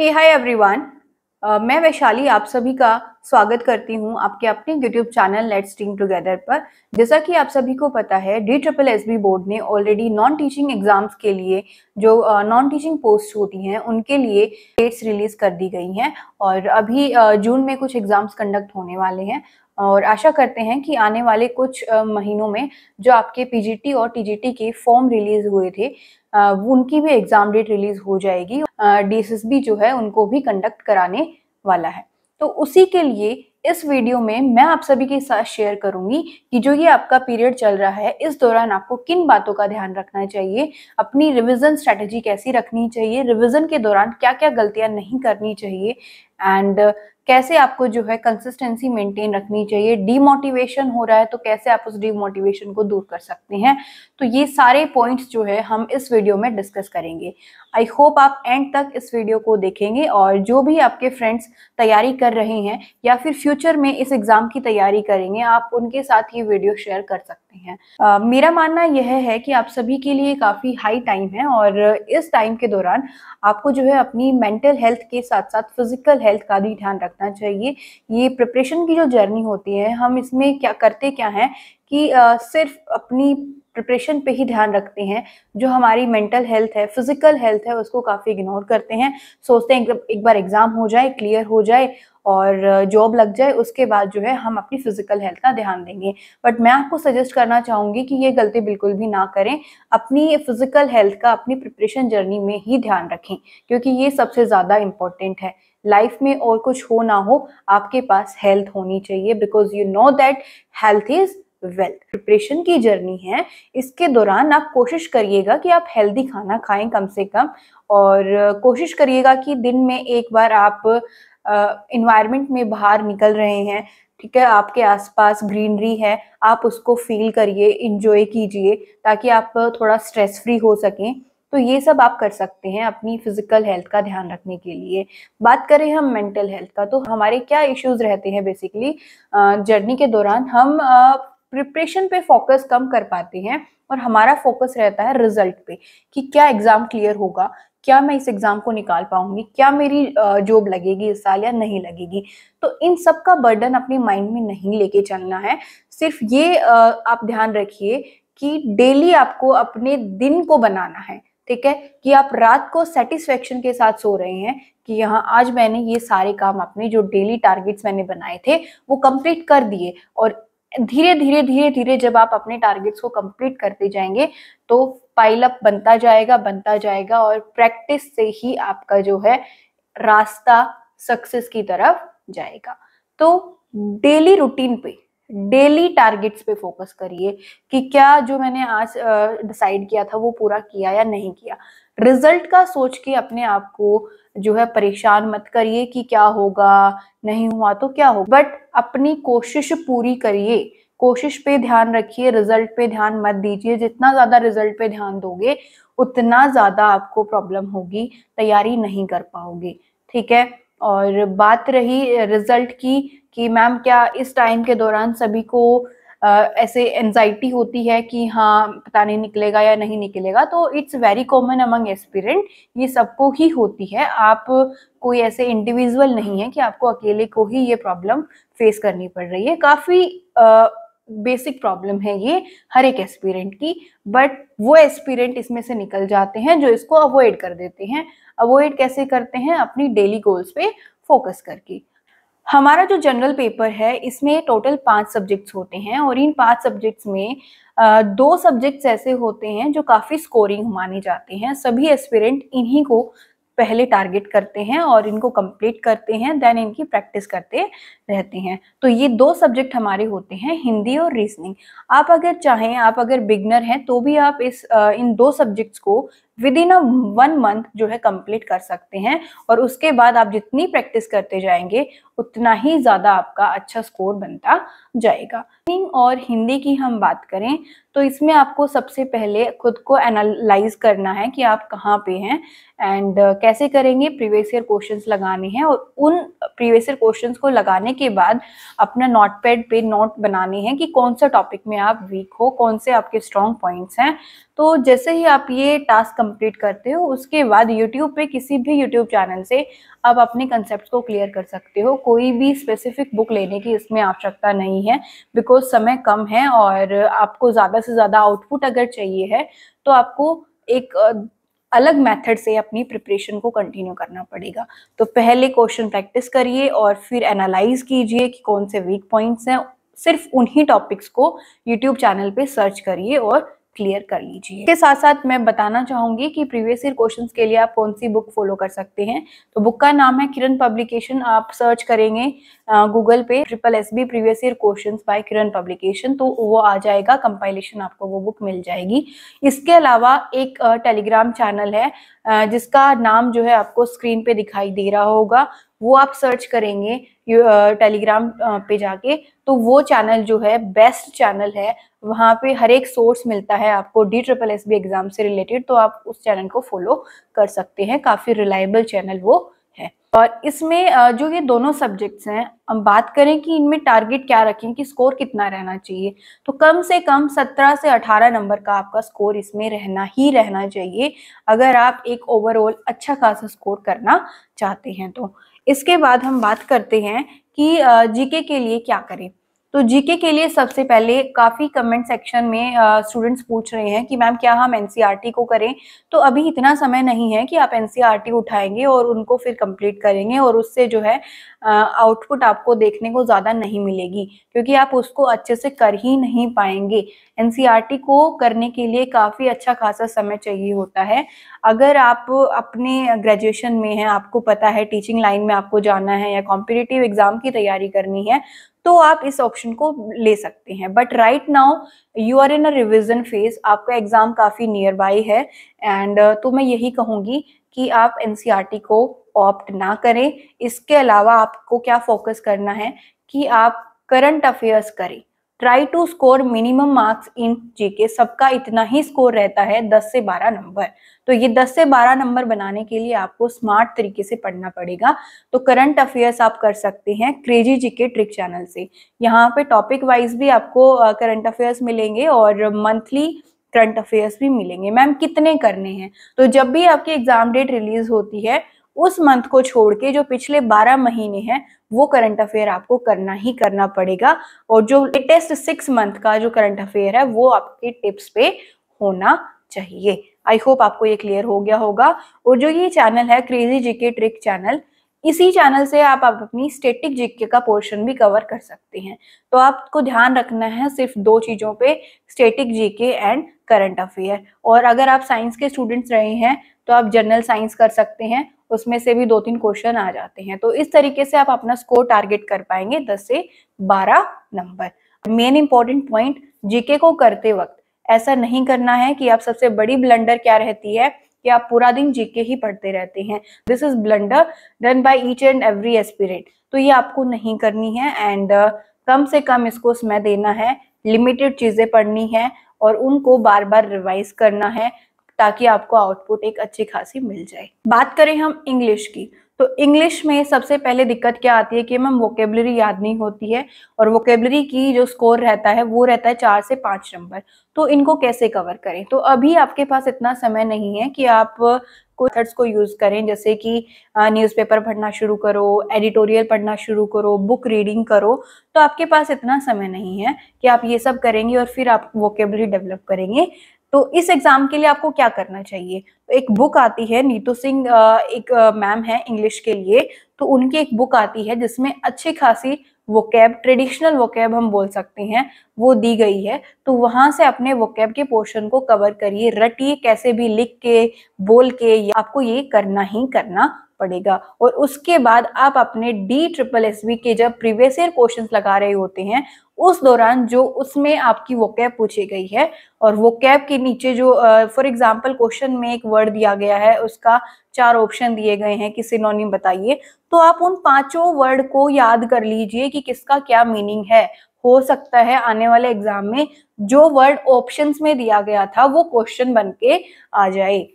हे hi everyone मैं वैशाली आप सभी का स्वागत करती हूं आपके अपने YouTube channel let's team together पर जैसा कि आप सभी को पता है D triple S B board ने ऑलरेडी नॉन टीचिंग एग्जाम्स के लिए जो नॉन टीचिंग पोस्ट होती हैं उनके लिए डेट्स रिलीज कर दी गई हैं और अभी uh, जून में कुछ एग्जाम्स कंडक्ट होने वाले हैं और आशा करते हैं कि आने वाले कुछ महीनों में जो आपके पीजीटी और टीजीटी के फॉर्म रिलीज हुए थे उनकी भी एग्जाम डेट रिलीज हो जाएगी डीएसएसबी जो है उनको भी कंडक्ट कराने वाला है तो उसी के लिए इस वीडियो में मैं आप सभी के साथ शेयर करूंगी कि जो ये आपका पीरियड चल रहा है इस दौरान आपको किन बातों का ध्यान रखना चाहिए अपनी रिवीजन स्ट्रेटजी कैसी रखनी चाहिए रिवीजन के दौरान क्या क्या गलतियां नहीं करनी चाहिए एंड कैसे आपको जो है कंसिस्टेंसी मेंटेन रखनी चाहिए डीमोटिवेशन हो रहा है तो कैसे आप उस डीमोटिवेशन को दूर कर सकते हैं तो ये सारे पॉइंट्स जो है हम इस वीडियो में डिस्कस करेंगे आई होप आप एंड तक इस वीडियो को देखेंगे और जो भी आपके फ्रेंड्स तैयारी कर रहे हैं या फिर फ्यूचर में इस एग्ज़ाम की तैयारी करेंगे आप उनके साथ ये वीडियो शेयर कर सकते हैं सकते हैं uh, मेरा मानना यह है कि आप सभी के लिए काफ़ी हाई टाइम है और इस टाइम के दौरान आपको जो है अपनी मेंटल हेल्थ के साथ साथ फिजिकल हेल्थ का भी ध्यान रखना चाहिए ये प्रिपरेशन की जो जर्नी होती है हम इसमें क्या करते क्या है कि uh, सिर्फ अपनी प्रिपरेशन पे ही ध्यान रखते हैं जो हमारी मेंटल हेल्थ है फिजिकल हेल्थ है उसको काफ़ी इग्नोर करते हैं सोचते हैं एक बार एग्ज़ाम हो जाए क्लियर हो जाए और जॉब लग जाए उसके बाद जो है हम अपनी फ़िज़िकल हेल्थ का ध्यान देंगे बट मैं आपको सजेस्ट करना चाहूँगी कि ये गलती बिल्कुल भी ना करें अपनी फ़िज़िकल हेल्थ का अपनी प्रिपरेशन जर्नी में ही ध्यान रखें क्योंकि ये सबसे ज़्यादा इम्पॉर्टेंट है लाइफ में और कुछ हो ना हो आपके पास हेल्थ होनी चाहिए because you know that health is wealth preparation की जर्नी है इसके दौरान आप कोशिश करिएगा कि आप हेल्दी खाना खाएं कम से कम और कोशिश करिएगा कि दिन में एक बार आप इन्वायरमेंट में बाहर निकल रहे हैं ठीक है आपके आसपास ग्रीनरी है आप उसको फील करिए इंजॉय कीजिए ताकि आप थोड़ा स्ट्रेस फ्री हो सकें तो ये सब आप कर सकते हैं अपनी फिजिकल हेल्थ का ध्यान रखने के लिए बात करें हम मेंटल हेल्थ का तो हमारे क्या इश्यूज रहते हैं बेसिकली जर्नी के दौरान हम प्रिपरेशन पे फोकस कम कर पाते हैं और हमारा फोकस रहता है रिजल्ट पे कि क्या एग्ज़ाम क्लियर होगा क्या मैं इस एग्ज़ाम को निकाल पाऊंगी क्या मेरी जॉब लगेगी इस साल या नहीं लगेगी तो इन सब का बर्डन अपने माइंड में नहीं लेके चलना है सिर्फ ये आप ध्यान रखिए कि डेली आपको अपने दिन को बनाना है ठीक है कि आप रात को सेटिस्फेक्शन के साथ सो रहे हैं कि यहाँ आज मैंने ये सारे काम अपने जो डेली टारगेट्स मैंने बनाए थे वो कंप्लीट कर दिए और धीरे धीरे धीरे धीरे जब आप अपने टारगेट्स को कंप्लीट करते जाएंगे तो पाइलअप बनता जाएगा बनता जाएगा और प्रैक्टिस से ही आपका जो है रास्ता सक्सेस की तरफ जाएगा तो डेली रूटीन पे डेली टारगेट्स पे फोकस करिए कि क्या जो मैंने आज डिसाइड किया था वो पूरा किया या नहीं किया रिजल्ट का सोच के अपने आप को जो है परेशान मत करिए कि क्या होगा नहीं हुआ तो क्या होगा बट अपनी कोशिश पूरी करिए कोशिश पे ध्यान रखिए रिजल्ट पे ध्यान मत दीजिए जितना ज़्यादा रिजल्ट पे ध्यान दोगे उतना ज़्यादा आपको प्रॉब्लम होगी तैयारी नहीं कर पाओगे ठीक है और बात रही रिजल्ट की कि मैम क्या इस टाइम के दौरान सभी को ऐसे एनजाइटी होती है कि हाँ पता नहीं निकलेगा या नहीं निकलेगा तो it's very common among aspirant ये सबको ही होती है आप कोई ऐसे इंडिविजुअल नहीं है कि आपको अकेले को ही ये प्रॉब्लम फेस करनी पड़ रही है काफ़ी बेसिक प्रॉब्लम है ये हर एक एस्पिरेंट की बट वो एस्पिरेंट इसमें से निकल जाते हैं जो इसको अवॉइड कर देते हैं अवॉइड कैसे करते हैं अपनी डेली गोल्स पे फोकस करके हमारा जो जनरल पेपर है इसमें टोटल पांच सब्जेक्ट्स होते हैं और इन पांच सब्जेक्ट्स में दो सब्जेक्ट्स ऐसे होते हैं जो काफ़ी स्कोरिंग माने जाते हैं सभी एस्पिरेंट इन्हीं को पहले टारगेट करते हैं और इनको कंप्लीट करते हैं देन इनकी प्रैक्टिस करते रहते हैं तो ये दो सब्जेक्ट हमारे होते हैं हिंदी और रीजनिंग आप अगर चाहें आप अगर बिगनर हैं तो भी आप इस इन दो सब्जेक्ट्स को within a one month जो है कंप्लीट कर सकते हैं और उसके बाद आप जितनी प्रैक्टिस करते जाएंगे उतना ही ज़्यादा आपका अच्छा स्कोर बनता जाएगा और हिंदी की हम बात करें तो इसमें आपको सबसे पहले खुद को एनालाइज करना है कि आप कहाँ पे हैं एंड uh, कैसे करेंगे प्रीवियस ईयर क्वेश्चंस लगाने हैं और उन प्रीवियस ईयर क्वेश्चंस को लगाने के बाद अपना नोट पैड पे नोट बनाने हैं कि कौन सा टॉपिक में आप वीक हो कौन से आपके स्ट्रॉन्ग पॉइंट्स हैं तो जैसे ही आप ये टास्क कंप्लीट करते हो उसके बाद यूट्यूब पे किसी भी यूट्यूब चैनल से आप अपने कंसेप्ट को क्लियर कर सकते हो कोई भी स्पेसिफिक बुक लेने की इसमें आवश्यकता नहीं है बिकॉज समय कम है और आपको ज़्यादा से ज़्यादा आउटपुट अगर चाहिए है तो आपको एक अलग मेथड से अपनी प्रिपरेशन को कंटिन्यू करना पड़ेगा तो पहले क्वेश्चन प्रैक्टिस करिए और फिर एनालाइज कीजिए कि कौन से वीक पॉइंट्स हैं सिर्फ उन्हीं टॉपिक्स को यूट्यूब चैनल पे सर्च करिए और क्लियर कर लीजिए इसके साथ साथ मैं बताना चाहूंगी कि प्रीवियस ईयर क्वेश्चन के लिए आप कौन सी बुक फॉलो कर सकते हैं तो बुक का नाम है किरण पब्लिकेशन आप सर्च करेंगे गूगल पे triple S B previous year question by Kiran publication तो वो आ जाएगा कंपाइलेशन आपको वो बुक मिल जाएगी इसके अलावा एक टेलीग्राम चैनल है जिसका नाम जो है आपको स्क्रीन पे दिखाई दे रहा होगा वो आप सर्च करेंगे टेलीग्राम पे जाके तो वो चैनल जो है बेस्ट चैनल है वहाँ पे हर एक सोर्स मिलता है आपको D triple S B exam से रिलेटेड तो आप उस चैनल को फॉलो कर सकते हैं काफ़ी रिलायबल चैनल वो है और इसमें जो ये दोनों सब्जेक्ट्स हैं हम बात करें कि इनमें टारगेट क्या रखें कि स्कोर कितना रहना चाहिए तो कम से कम 17 से 18 नंबर का आपका स्कोर इसमें रहना ही रहना चाहिए अगर आप एक ओवरऑल अच्छा खासा स्कोर करना चाहते हैं तो इसके बाद हम बात करते हैं कि जीके के लिए क्या करें तो जीके के लिए सबसे पहले काफ़ी कमेंट सेक्शन में स्टूडेंट्स पूछ रहे हैं कि मैम क्या हम एनसीईआरटी e को करें तो अभी इतना समय नहीं है कि आप एनसीईआरटी e उठाएंगे और उनको फिर कंप्लीट करेंगे और उससे जो है आउटपुट आपको देखने को ज़्यादा नहीं मिलेगी क्योंकि आप उसको अच्छे से कर ही नहीं पाएंगे एनसीईआरटी e को करने के लिए काफ़ी अच्छा खासा समय चाहिए होता है अगर आप अपने ग्रेजुएशन में हैं आपको पता है टीचिंग लाइन में आपको जाना है या कॉम्पिटिटिव एग्ज़ाम की तैयारी करनी है तो आप इस ऑप्शन को ले सकते हैं but right now you are in a revision phase आपका एग्जाम काफी नियर बाई है एंड uh, तो मैं यही कहूंगी कि आप एनसीआरटी e को ऑप्ट ना करें इसके अलावा आपको क्या फोकस करना है कि आप करंट अफेयर्स करें try to score minimum marks in GK सबका इतना ही स्कोर रहता है 10 से 12 नंबर तो ये 10 से 12 नंबर बनाने के लिए आपको स्मार्ट तरीके से पढ़ना पड़ेगा तो करंट अफेयर्स आप कर सकते हैं क्रेजी जीके ट्रिक चैनल से यहाँ पे टॉपिक वाइज भी आपको करंट अफेयर्स मिलेंगे और मंथली करंट अफेयर्स भी मिलेंगे मैम कितने करने हैं तो जब भी आपकी एग्जाम डेट रिलीज होती है उस मंथ को छोड़ के जो पिछले 12 महीने हैं वो करंट अफेयर आपको करना ही करना पड़ेगा और जो लेटेस्ट सिक्स मंथ का जो करंट अफेयर है वो आपके टिप्स पे होना चाहिए आई होप आपको ये क्लियर हो गया होगा और जो ये चैनल है क्रेजी जीके ट्रिक चैनल इसी चैनल से आप, आप अपनी स्टेटिक जीके का पोर्शन भी कवर कर सकते हैं तो आपको ध्यान रखना है सिर्फ दो चीज़ों पे static GK and current affair और अगर आप साइंस के स्टूडेंट्स रहे हैं तो आप जनरल साइंस कर सकते हैं उसमें से भी दो तीन क्वेश्चन आ जाते हैं तो इस तरीके से आप अपना स्कोर टारगेट कर पाएंगे दस से बारह नंबर मेन इंपॉर्टेंट पॉइंट जीके को करते वक्त ऐसा नहीं करना है कि आप सबसे बड़ी ब्लंडर क्या रहती है कि आप पूरा दिन जीके ही पढ़ते रहते हैं this is blunder done by each and every aspirant तो ये आपको नहीं करनी है एंड uh, कम से कम इसको समय देना है लिमिटेड चीजें पढ़नी है और उनको बार बार रिवाइज करना है ताकि आपको आउटपुट एक अच्छी खासी मिल जाए बात करें हम इंग्लिश की तो इंग्लिश में सबसे पहले दिक्कत क्या आती है कि मैम वोकेबलरी याद नहीं होती है और वोकेबलरी की जो स्कोर रहता है वो रहता है चार से पाँच नंबर तो इनको कैसे कवर करें तो अभी आपके पास इतना समय नहीं है कि आप कोई थर्ड्स को यूज़ करें जैसे कि न्यूज़पेपर पढ़ना शुरू करो एडिटोरियल पढ़ना शुरू करो बुक रीडिंग करो तो आपके पास इतना समय नहीं है कि आप ये सब करेंगे और फिर आप वोकेबलरी डेवलप करेंगे तो इस एग्जाम के लिए आपको क्या करना चाहिए तो एक बुक आती है नीतू सिंह एक मैम है इंग्लिश के लिए तो उनकी एक बुक आती है जिसमें अच्छी खासी कैब ट्रेडिशनल कैब हम बोल सकते हैं वो दी गई है तो वहां से अपने कैब के पोर्शन को कवर करिए रटिए कैसे भी लिख के बोल के आपको ये करना ही करना पड़ेगा और उसके बाद आप अपने डी ट्रिपल एस बी के जब प्रीवियस ईयर क्वेश्चन लगा रहे होते हैं उस दौरान जो उसमें आपकी वो कैब पूछी गई है और वो कैप के नीचे जो फॉर एग्जाम्पल क्वेश्चन में एक वर्ड दिया गया है उसका चार ऑप्शन दिए गए हैं कि सिनोनिम बताइए तो आप उन पांचों वर्ड को याद कर लीजिए कि किसका क्या मीनिंग है हो सकता है आने वाले एग्जाम में जो वर्ड ऑप्शंस में दिया गया था वो क्वेश्चन बन के आ जाए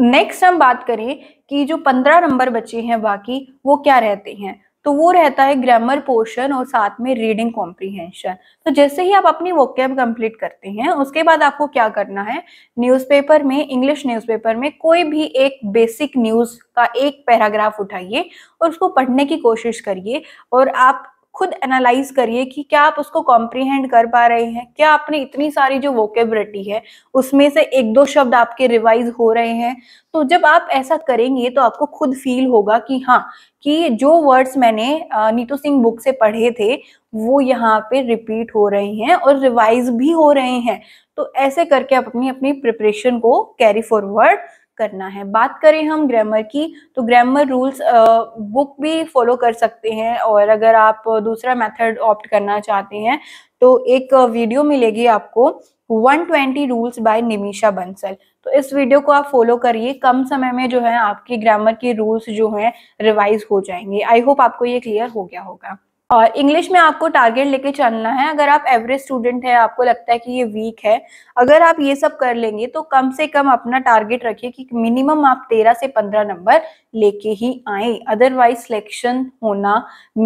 नेक्स्ट हम बात करें कि जो पंद्रह नंबर बचे हैं बाकी वो क्या रहते हैं तो वो रहता है ग्रामर पोर्शन और साथ में रीडिंग कॉम्प्रीहेंशन तो जैसे ही आप अपनी वोकेब कंप्लीट करते हैं उसके बाद आपको क्या करना है न्यूज़पेपर में इंग्लिश न्यूज़पेपर में कोई भी एक बेसिक न्यूज़ का एक पैराग्राफ उठाइए और उसको पढ़ने की कोशिश करिए और आप खुद एनालाइज करिए कि क्या आप उसको कॉम्प्रीहेंड कर पा रहे हैं क्या आपने इतनी सारी जो वोकेबलिटी है उसमें से एक दो शब्द आपके रिवाइज हो रहे हैं तो जब आप ऐसा करेंगे तो आपको खुद फील होगा कि हाँ कि जो वर्ड्स मैंने नीतू सिंह बुक से पढ़े थे वो यहाँ पे रिपीट हो रहे हैं और रिवाइज भी हो रहे हैं तो ऐसे करके आप अपनी अपनी प्रिपरेशन को कैरी फॉरवर्ड करना है बात करें हम ग्रामर की तो ग्रामर रूल्स बुक भी फॉलो कर सकते हैं और अगर आप दूसरा मेथड ऑप्ट करना चाहते हैं तो एक वीडियो मिलेगी आपको 120 रूल्स बाय निमिषा बंसल तो इस वीडियो को आप फॉलो करिए कम समय में जो है आपकी ग्रामर के रूल्स जो हैं रिवाइज हो जाएंगे आई होप आपको ये क्लियर हो गया होगा और इंग्लिश में आपको टारगेट लेके चलना है अगर आप एवरेज स्टूडेंट है आपको लगता है कि ये वीक है अगर आप ये सब कर लेंगे तो कम से कम अपना टारगेट रखिए कि मिनिमम आप तेरह से पंद्रह नंबर लेके ही आए अदरवाइज सिलेक्शन होना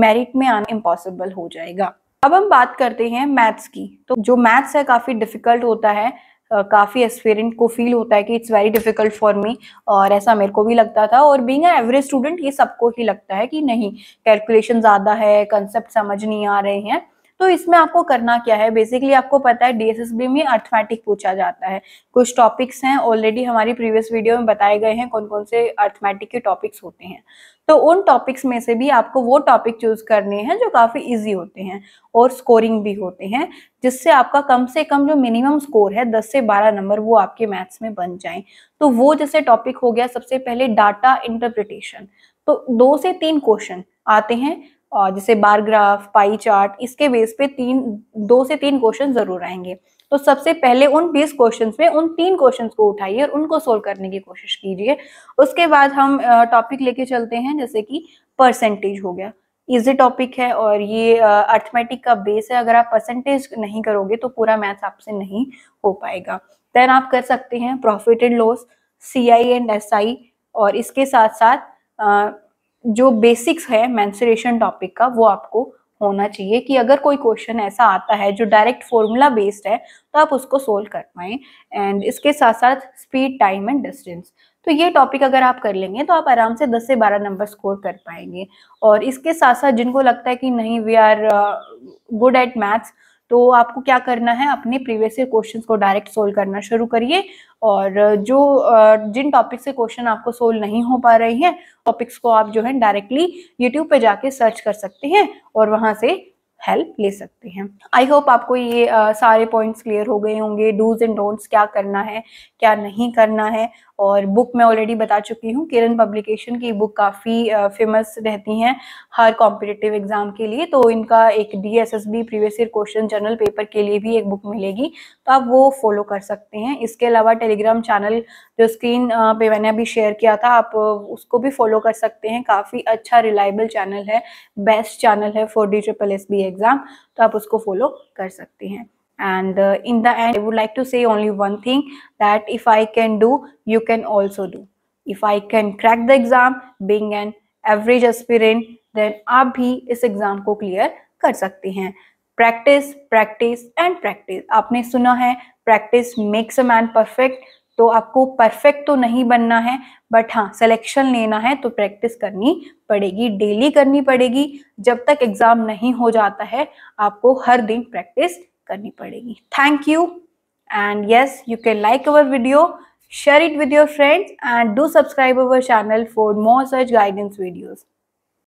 मेरिट में आना इम्पॉसिबल हो जाएगा अब हम बात करते हैं मैथ्स की तो जो मैथ्स है काफी डिफिकल्ट होता है काफ़ी एक्सपीरियंट को फील होता है कि it's very difficult for me और ऐसा मेरे को भी लगता था और बींग एवरेज स्टूडेंट ये सबको ही लगता है कि नहीं कैलकुलेशन ज़्यादा है कंसेप्ट समझ नहीं आ रहे हैं तो इसमें आपको करना क्या है बेसिकली आपको पता है डीएसएसबी में अर्थमेटिक पूछा जाता है कुछ टॉपिक्स हैं ऑलरेडी हमारी प्रीवियस वीडियो में बताए गए हैं कौन कौन से अर्थमेटिक के टॉपिक्स होते हैं तो उन टॉपिक्स में से भी आपको वो टॉपिक चूज करने हैं जो काफ़ी इजी होते हैं और स्कोरिंग भी होते हैं जिससे आपका कम से कम जो मिनिमम स्कोर है 10 से 12 नंबर वो आपके मैथ्स में बन जाए तो वो जैसे टॉपिक हो गया सबसे पहले डाटा इंटरप्रिटेशन तो दो से तीन क्वेश्चन आते हैं जैसे बार ग्राफ पाई चार्ट इसके बेस पे तीन दो से तीन क्वेश्चन जरूर आएंगे तो सबसे पहले उन बीस क्वेश्चन में उन तीन क्वेश्चन को उठाइए और उनको सोल्व करने की कोशिश कीजिए उसके बाद हम टॉपिक लेके चलते हैं जैसे कि परसेंटेज हो गया इजी टॉपिक है और ये अर्थमेटिक का बेस है अगर आप परसेंटेज नहीं करोगे तो पूरा मैथ आपसे नहीं हो पाएगा देन आप कर सकते हैं profit and loss C I and S I और इसके साथ साथ जो बेसिक्स है मैंसुरेशन टॉपिक का वो आपको होना चाहिए कि अगर कोई क्वेश्चन ऐसा आता है जो डायरेक्ट फॉर्मूला बेस्ड है तो आप उसको सोल्व कर पाए एंड इसके साथ साथ स्पीड टाइम एंड डिस्टेंस तो ये टॉपिक अगर आप कर लेंगे तो आप आराम से 10 से 12 नंबर स्कोर कर पाएंगे और इसके साथ साथ जिनको लगता है कि नहीं we are good at maths तो आपको क्या करना है अपने प्रीवियस ईयर क्वेश्चन को डायरेक्ट सोल्व करना शुरू करिए और जो जिन टॉपिक से क्वेश्चन आपको सोल्व नहीं हो पा रहे हैं टॉपिक्स को आप जो है डायरेक्टली यूट्यूब पे जाके सर्च कर सकते हैं और वहां से हेल्प ले सकते हैं आई होप आपको ये आ, सारे पॉइंट्स क्लियर हो गए होंगे डूज एंड डोंट्स क्या करना है क्या नहीं करना है और बुक मैं ऑलरेडी बता चुकी हूँ किरण पब्लिकेशन की बुक काफ़ी फेमस रहती हैं हर कॉम्पिटिटिव एग्ज़ाम के लिए तो इनका एक D S S B previous year question general paper के लिए भी एक बुक मिलेगी तो आप वो फॉलो कर सकते हैं इसके अलावा टेलीग्राम चैनल जो स्क्रीन पे मैंने अभी शेयर किया था आप उसको भी फॉलो कर सकते हैं काफ़ी अच्छा रिलायबल चैनल है बेस्ट चैनल है for D triple S B exam तो आप उसको फॉलो कर सकते हैं and uh, in the end i would like to say only one thing that if i can do you can also do if i can crack the exam being an average aspirant then aap bhi is exam ko clear kar sakte hain practice practice and practice aapne suna hai practice makes a man perfect तो आपको perfect तो नहीं बनना है but हाँ selection लेना है तो प्रैक्टिस करनी पड़ेगी डेली करनी पड़ेगी जब तक एग्ज़ाम नहीं हो जाता है आपको हर दिन प्रैक्टिस करनी पड़ेगी thank you and yes you can like our video share it with your friends and do subscribe our channel for more such guidance videos